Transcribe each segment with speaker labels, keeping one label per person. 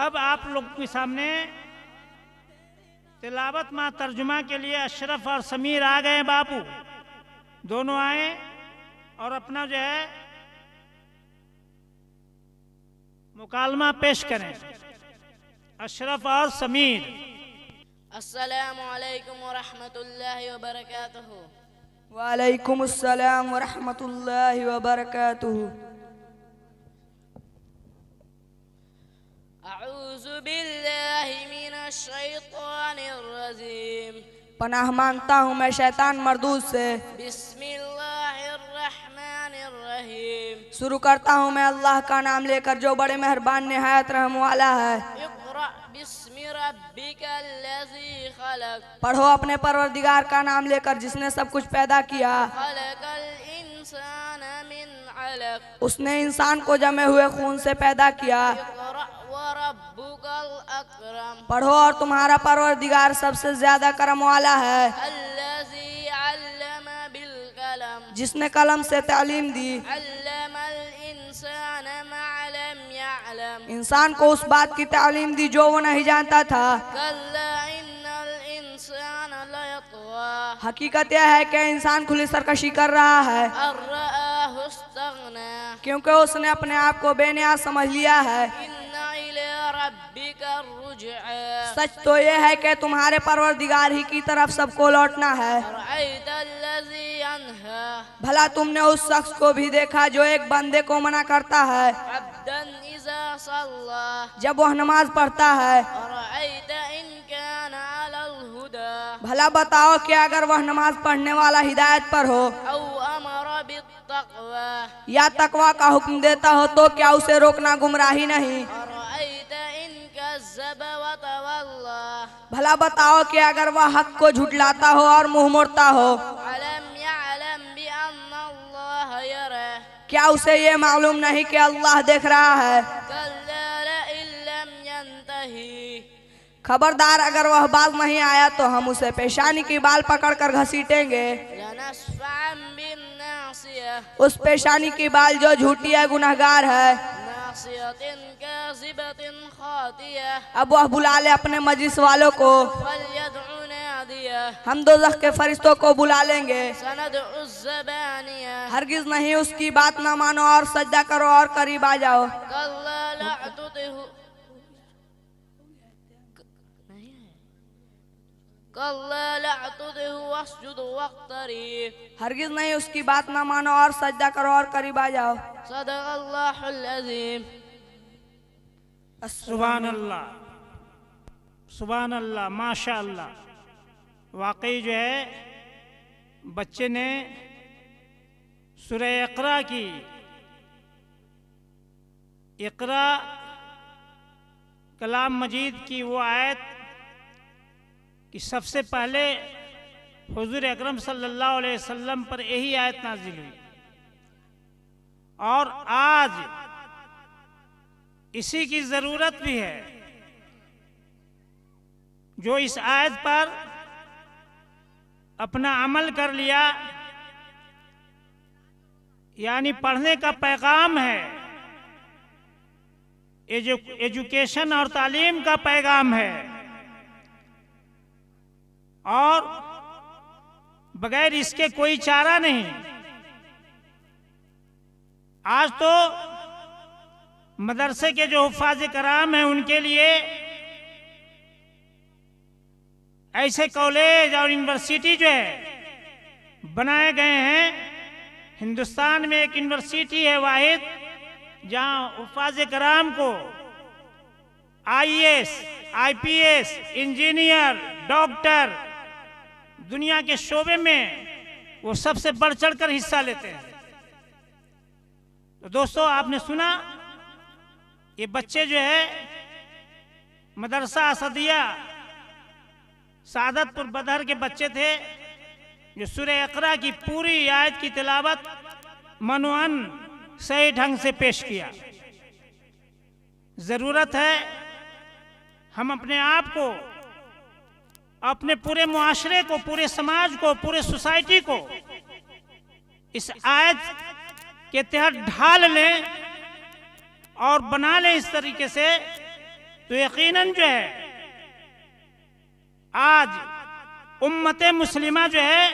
Speaker 1: अब आप लोग के सामने तिलावत माँ तर्जुमा के लिए अशरफ और समीर आ गए बापू दोनों आए और अपना जो है मुकालमा पेश करें अशरफ और समीर
Speaker 2: असलकम वरहमल वर्का
Speaker 3: वालेकुम अस्सलाम वरहमतुल्लाहि वबरकातुहू
Speaker 2: अऊजु बिल्लाहि मिनश शैतानिर रजीम
Speaker 3: पनाह मांगता हूँ मैं शैतान मरदूद से
Speaker 2: बिस्मिल्लाहिर्रहमानिर्रहीम शुरू
Speaker 3: करता हूँ मैं अल्लाह का नाम लेकर जो बड़े मेहरबान नहायत रहम वाला है पढ़ो अपने परवरदिगार का नाम लेकर जिसने सब कुछ पैदा किया
Speaker 2: उसने इंसान
Speaker 3: को जमे हुए खून से पैदा किया पढ़ो और तुम्हारा परवरदिगार सबसे ज्यादा करम वाला है जिसने कलम से तालीम दी इंसान को उस बात की तालीम दी जो वो नहीं जानता था हकीकत यह है कि इंसान खुली सरकशी कर रहा है क्योंकि उसने अपने आप को बेनियाज समझ लिया है सच तो यह है कि तुम्हारे परवरदिगार ही की तरफ सबको लौटना है भला तुमने उस शख्स को भी देखा जो एक बंदे को मना करता है
Speaker 2: जब वह नमाज पढ़ता है
Speaker 3: भला बताओ कि अगर वह नमाज पढ़ने वाला हिदायत पर हो या तकवा का हुक्म देता हो तो क्या उसे रोकना गुमराही नहीं भला बताओ कि अगर वह हक को झुटलाता हो और मुंह मोड़ता हो क्या उसे ये मालूम नहीं कि अल्लाह देख रहा है
Speaker 2: नहीं
Speaker 3: खबरदार अगर वह बाल नहीं आया तो हम उसे पेशानी की बाल पकड़कर घसीटेंगे उस पेशानी की बाल जो झूठी है गुनहगार है अब वह बुला ले अपने मजिस वालों को हम दो के फरिश्तों को बुला लेंगे हरगिज नहीं उसकी बात ना मानो और सज्जा करो और करीब आ जाओ
Speaker 2: हरगिज
Speaker 3: नहीं उसकी बात ना मानो और सजदा करो और करीब आ जाओ
Speaker 1: सुबहान अल्लाह सुबहान अल्लाह माशा अल्लाह वाकई जो है बच्चे ने सुरह इकरा की इकरा कलाम मजीद की वो आयत कि सबसे पहले हुजूर अकरम सल्लल्लाहु अलैहि वसल्लम पर यही आयत नाजिल हुई और आज इसी की ज़रूरत भी है जो इस आयत पर अपना अमल कर लिया यानी पढ़ने का पैगाम है एजु, एजुकेशन और तालीम का पैगाम है और बगैर इसके कोई चारा नहीं आज तो मदरसे के जो हफाज कराम हैं उनके लिए ऐसे कॉलेज और यूनिवर्सिटी जो है बनाए गए हैं हिंदुस्तान में एक यूनिवर्सिटी है वाहिद जहां उफाज कराम को आईएएस, आईपीएस, इंजीनियर डॉक्टर दुनिया के शोबे में वो सबसे बढ़ चढ़कर हिस्सा लेते हैं तो दोस्तों आपने सुना ये बच्चे जो है मदरसा असदिया सादतपुर बदहर के बच्चे थे जो सुर अकरा की पूरी आयत की तिलावत मनुअन सही ढंग से पेश किया ज़रूरत है हम अपने आप को अपने पूरे मुआरे को पूरे समाज को पूरे सोसाइटी को इस आयत के तहत ढाल लें और बना लें इस तरीके से तो यकीनन जो है आज उम्मत मुस्लिमा जो है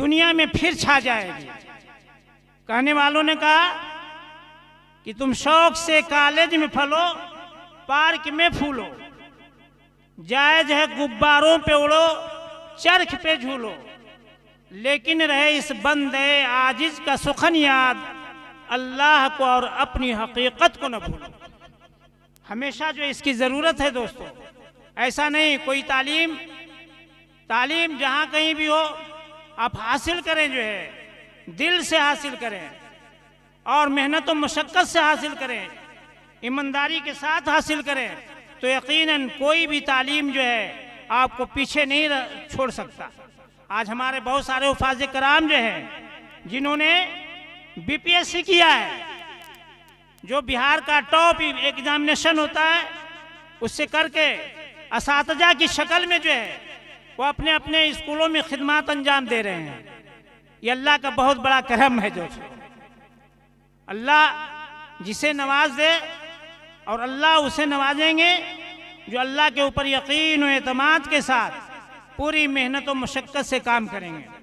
Speaker 1: दुनिया में फिर छा जाएगी कहने वालों ने कहा कि तुम शौक से कॉलेज में फलो पार्क में फूलो जायज है गुब्बारों पे उड़ो चरख पे झूलो लेकिन रहे इस बंदे आजिज का सुखन याद अल्लाह को और अपनी हकीकत को न भूलो हमेशा जो इसकी ज़रूरत है दोस्तों ऐसा नहीं कोई तालीम तालीम जहाँ कहीं भी हो आप हासिल करें जो है दिल से हासिल करें और मेहनत व मशक्क़त से हासिल करें ईमानदारी के साथ हासिल करें तो यकीनन कोई भी तालीम जो है आपको पीछे नहीं छोड़ सकता आज हमारे बहुत सारे उफाज कराम जो हैं जिन्होंने बीपीएससी किया है जो बिहार का टॉप एग्जामिनेशन e-, होता है उससे करके इस की शक्ल में जो है वो अपने अपने स्कूलों में खिदमत अंजाम दे रहे हैं ये अल्लाह का बहुत बड़ा करम है जो अल्लाह जिसे नवाज दे और अल्लाह उसे नवाजेंगे जो अल्लाह के ऊपर यकीन और अतमाद के साथ पूरी मेहनत व मशक्क़त से काम करेंगे